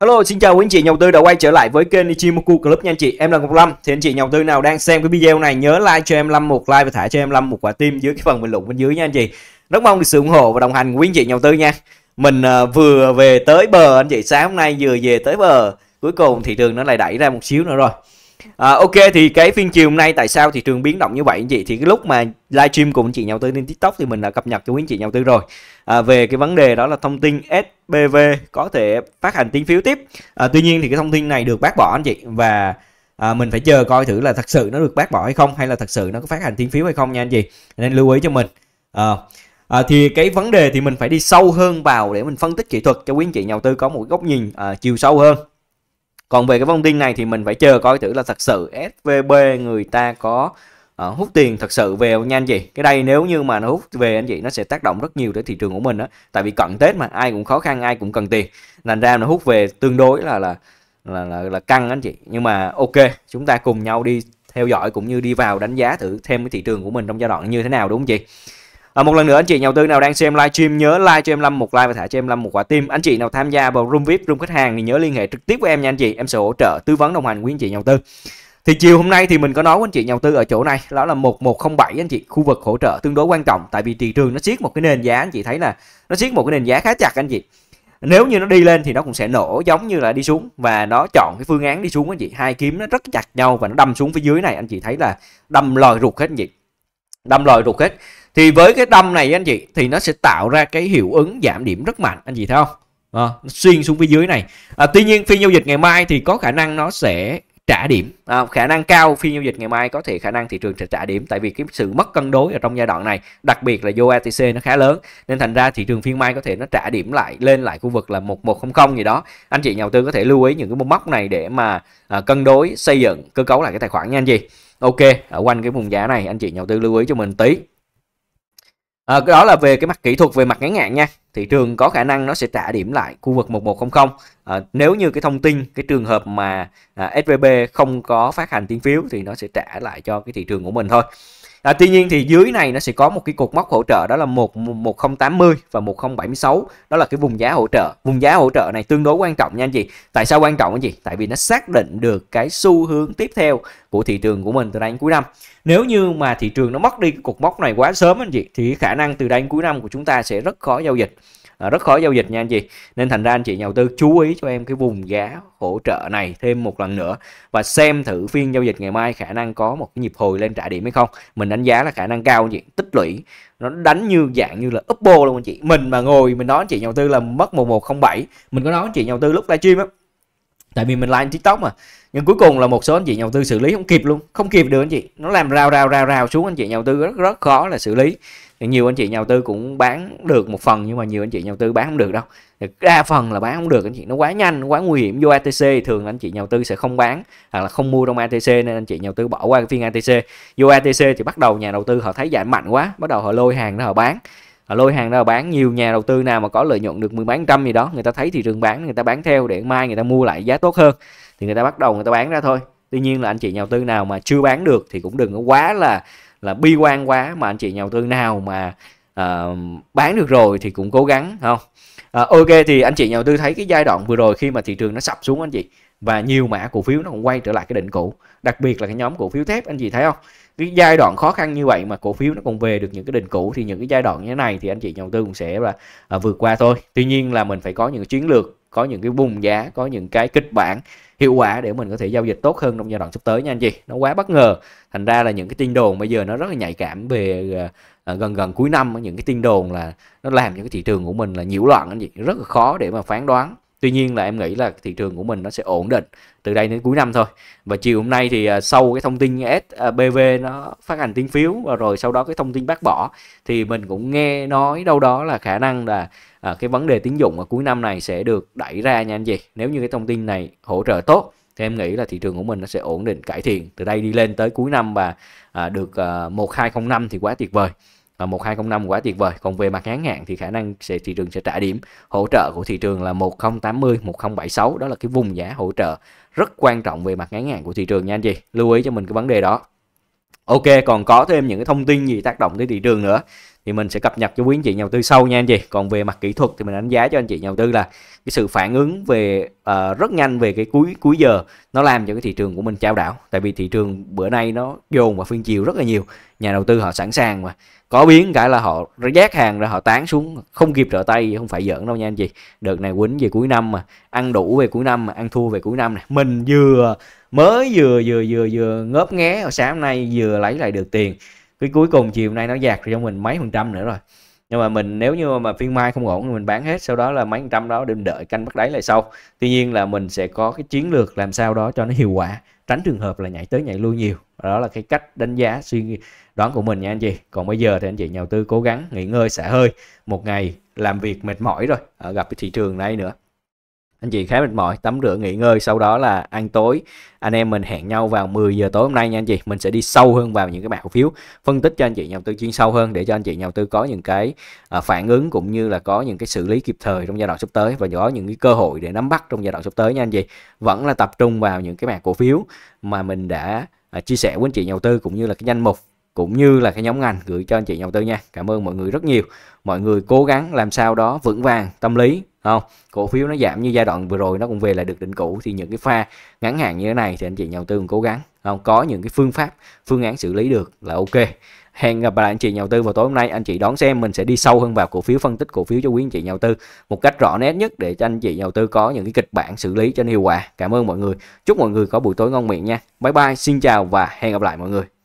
Hello, xin chào quý anh chị nhà đầu tư đã quay trở lại với kênh Ichimoku Club nha anh chị. Em là Ngọc Lâm. Thì anh chị nhà đầu tư nào đang xem cái video này nhớ like cho em Lâm một like và thả cho em Lâm một quả tim dưới cái phần bình luận bên dưới nha anh chị. Rất mong được sự ủng hộ và đồng hành của quý anh chị nhà đầu tư nha. Mình à, vừa về tới bờ anh chị, sáng hôm nay vừa về tới bờ. Cuối cùng thị trường nó lại đẩy ra một xíu nữa rồi. À, ok thì cái phiên chiều hôm nay tại sao thị trường biến động như vậy anh chị thì cái lúc mà livestream cùng anh chị đầu tư trên tiktok thì mình đã cập nhật cho quý anh chị nhà đầu tư rồi à, về cái vấn đề đó là thông tin SPV có thể phát hành tín phiếu tiếp à, tuy nhiên thì cái thông tin này được bác bỏ anh chị và à, mình phải chờ coi thử là thật sự nó được bác bỏ hay không hay là thật sự nó có phát hành tín phiếu hay không nha anh chị nên lưu ý cho mình à, À, thì cái vấn đề thì mình phải đi sâu hơn vào để mình phân tích kỹ thuật cho quý anh chị nhà đầu tư có một góc nhìn à, chiều sâu hơn còn về cái vong tin này thì mình phải chờ coi thử là thật sự SVB người ta có uh, hút tiền thật sự về nha anh chị cái đây nếu như mà nó hút về anh chị nó sẽ tác động rất nhiều tới thị trường của mình đó tại vì cận tết mà ai cũng khó khăn ai cũng cần tiền thành ra nó hút về tương đối là là là là, là căng anh chị nhưng mà ok chúng ta cùng nhau đi theo dõi cũng như đi vào đánh giá thử thêm cái thị trường của mình trong giai đoạn như thế nào đúng không chị à, một lần nữa anh chị nhà đầu tư nào đang xem livestream nhớ like cho em Lâm một like và thả cho em Lâm một quả tim anh chị nào tham gia vào room VIP room khách hàng thì nhớ liên hệ trực tiếp với em nha anh chị em sẽ hỗ trợ tư vấn đồng hành quý anh chị nhà đầu tư thì chiều hôm nay thì mình có nói với anh chị nhà đầu tư ở chỗ này đó là 1107 anh chị khu vực hỗ trợ tương đối quan trọng tại vì thị trường nó siết một cái nền giá anh chị thấy là nó siết một cái nền giá khá chặt anh chị nếu như nó đi lên thì nó cũng sẽ nổ giống như là đi xuống và nó chọn cái phương án đi xuống anh chị hai kiếm nó rất chặt nhau và nó đâm xuống phía dưới này anh chị thấy là đâm lòi ruột hết anh chị đâm lòi rụt hết thì với cái đâm này anh chị thì nó sẽ tạo ra cái hiệu ứng giảm điểm rất mạnh anh chị thấy không à, xuyên xuống phía dưới này à, tuy nhiên phiên giao dịch ngày mai thì có khả năng nó sẽ trả điểm à, khả năng cao phiên giao dịch ngày mai có thể khả năng thị trường sẽ trả điểm tại vì cái sự mất cân đối ở trong giai đoạn này đặc biệt là vô ATC nó khá lớn nên thành ra thị trường phiên mai có thể nó trả điểm lại lên lại khu vực là 1100 gì đó anh chị nhà đầu tư có thể lưu ý những cái mốc này để mà à, cân đối xây dựng cơ cấu lại cái tài khoản nha anh chị ok ở quanh cái vùng giá này anh chị nhà đầu tư lưu ý cho mình tí À, cái đó là về cái mặt kỹ thuật về mặt ngắn hạn nha. Thị trường có khả năng nó sẽ trả điểm lại khu vực 1100. À, ờ, nếu như cái thông tin cái trường hợp mà à, SVB không có phát hành tiền phiếu thì nó sẽ trả lại cho cái thị trường của mình thôi à, tuy nhiên thì dưới này nó sẽ có một cái cột mốc hỗ trợ đó là 1 1080 và 1076 đó là cái vùng giá hỗ trợ vùng giá hỗ trợ này tương đối quan trọng nha anh chị tại sao quan trọng anh chị tại vì nó xác định được cái xu hướng tiếp theo của thị trường của mình từ đây đến cuối năm nếu như mà thị trường nó mất đi cái cột mốc này quá sớm anh chị thì khả năng từ đây đến cuối năm của chúng ta sẽ rất khó giao dịch Ờ, rất khó giao dịch nha anh chị nên thành ra anh chị nhà đầu tư chú ý cho em cái vùng giá hỗ trợ này thêm một lần nữa và xem thử phiên giao dịch ngày mai khả năng có một cái nhịp hồi lên trả điểm hay không mình đánh giá là khả năng cao anh chị tích lũy nó đánh như dạng như là upbo luôn anh chị mình mà ngồi mình nói anh chị nhà đầu tư là mất 1107 mình có nói anh chị nhà đầu tư lúc livestream á tại vì mình like tiktok mà nhưng cuối cùng là một số anh chị nhà đầu tư xử lý không kịp luôn không kịp được anh chị nó làm rào rào rào rào xuống anh chị nhà đầu tư rất rất khó là xử lý nhiều anh chị nhà đầu tư cũng bán được một phần nhưng mà nhiều anh chị nhà đầu tư bán không được đâu đa phần là bán không được anh chị nó quá nhanh quá nguy hiểm vô ATC thường anh chị nhà đầu tư sẽ không bán hoặc là không mua trong ATC nên anh chị nhà đầu tư bỏ qua cái phiên ATC vô ATC thì bắt đầu nhà đầu tư họ thấy giảm mạnh quá bắt đầu họ lôi hàng ra họ bán Ờ, lôi hàng ra bán nhiều nhà đầu tư nào mà có lợi nhuận được mười bán trăm gì đó người ta thấy thị trường bán người ta bán theo để mai người ta mua lại giá tốt hơn thì người ta bắt đầu người ta bán ra thôi tuy nhiên là anh chị nhà đầu tư nào mà chưa bán được thì cũng đừng có quá là là bi quan quá mà anh chị nhà đầu tư nào mà uh, bán được rồi thì cũng cố gắng không uh, ok thì anh chị nhà đầu tư thấy cái giai đoạn vừa rồi khi mà thị trường nó sập xuống anh chị và nhiều mã cổ phiếu nó cũng quay trở lại cái đỉnh cũ đặc biệt là cái nhóm cổ phiếu thép anh chị thấy không cái giai đoạn khó khăn như vậy mà cổ phiếu nó còn về được những cái đỉnh cũ thì những cái giai đoạn như thế này thì anh chị nhà đầu tư cũng sẽ là à, vượt qua thôi tuy nhiên là mình phải có những chiến lược có những cái vùng giá có những cái kịch bản hiệu quả để mình có thể giao dịch tốt hơn trong giai đoạn sắp tới nha anh chị nó quá bất ngờ thành ra là những cái tin đồn bây giờ nó rất là nhạy cảm về ờ, gần gần cuối năm những cái tin đồn là nó làm cho cái thị trường của mình là nhiễu loạn anh chị rất là khó để mà phán đoán Tuy nhiên là em nghĩ là thị trường của mình nó sẽ ổn định từ đây đến cuối năm thôi. Và chiều hôm nay thì à, sau cái thông tin SBV à, nó phát hành tín phiếu và rồi sau đó cái thông tin bác bỏ thì mình cũng nghe nói đâu đó là khả năng là à, cái vấn đề tín dụng ở cuối năm này sẽ được đẩy ra nha anh chị. Nếu như cái thông tin này hỗ trợ tốt thì em nghĩ là thị trường của mình nó sẽ ổn định cải thiện từ đây đi lên tới cuối năm và được 1205 thì quá tuyệt vời và 1205 quá tuyệt vời còn về mặt ngắn hạn thì khả năng sẽ thị trường sẽ trả điểm hỗ trợ của thị trường là 1080 1076 đó là cái vùng giá hỗ trợ rất quan trọng về mặt ngắn hạn của thị trường nha anh chị lưu ý cho mình cái vấn đề đó Ok còn có thêm những cái thông tin gì tác động tới thị trường nữa thì mình sẽ cập nhật cho quý anh chị nhà đầu tư sâu nha anh chị còn về mặt kỹ thuật thì mình đánh giá cho anh chị nhà đầu tư là cái sự phản ứng về uh, rất nhanh về cái cuối cuối giờ nó làm cho cái thị trường của mình trao đảo tại vì thị trường bữa nay nó dồn và phiên chiều rất là nhiều nhà đầu tư họ sẵn sàng mà có biến cả là họ giác hàng ra họ tán xuống không kịp trở tay không phải giỡn đâu nha anh chị đợt này quýnh về cuối năm mà ăn đủ về cuối năm mà ăn thua về cuối năm này mình vừa mới vừa vừa vừa vừa ngớp nghé sáng nay vừa lấy lại được tiền cái cuối cùng chiều nay nó dạt cho mình mấy phần trăm nữa rồi nhưng mà mình nếu như mà phiên mai không ổn thì mình bán hết sau đó là mấy phần trăm đó đừng đợi canh bắt đáy lại sau tuy nhiên là mình sẽ có cái chiến lược làm sao đó cho nó hiệu quả tránh trường hợp là nhảy tới nhảy lui nhiều đó là cái cách đánh giá suy đoán của mình nha anh chị còn bây giờ thì anh chị nhà đầu tư cố gắng nghỉ ngơi xả hơi một ngày làm việc mệt mỏi rồi ờ, gặp cái thị trường này nữa anh chị khá mệt mỏi tắm rửa nghỉ ngơi sau đó là ăn tối anh em mình hẹn nhau vào 10 giờ tối hôm nay nha anh chị mình sẽ đi sâu hơn vào những cái mã cổ phiếu phân tích cho anh chị nhà đầu tư chuyên sâu hơn để cho anh chị nhà đầu tư có những cái à, phản ứng cũng như là có những cái xử lý kịp thời trong giai đoạn sắp tới và có những cái cơ hội để nắm bắt trong giai đoạn sắp tới nha anh chị vẫn là tập trung vào những cái mã cổ phiếu mà mình đã à, chia sẻ với anh chị nhà đầu tư cũng như là cái danh mục cũng như là cái nhóm ngành gửi cho anh chị nhà đầu tư nha cảm ơn mọi người rất nhiều mọi người cố gắng làm sao đó vững vàng tâm lý không cổ phiếu nó giảm như giai đoạn vừa rồi nó cũng về lại được đỉnh cũ thì những cái pha ngắn hạn như thế này thì anh chị nhà đầu tư cũng cố gắng không có những cái phương pháp phương án xử lý được là ok hẹn gặp lại anh chị nhà đầu tư vào tối hôm nay anh chị đón xem mình sẽ đi sâu hơn vào cổ phiếu phân tích cổ phiếu cho quý anh chị nhà đầu tư một cách rõ nét nhất để cho anh chị nhà đầu tư có những cái kịch bản xử lý cho hiệu quả cảm ơn mọi người chúc mọi người có buổi tối ngon miệng nha bye bye xin chào và hẹn gặp lại mọi người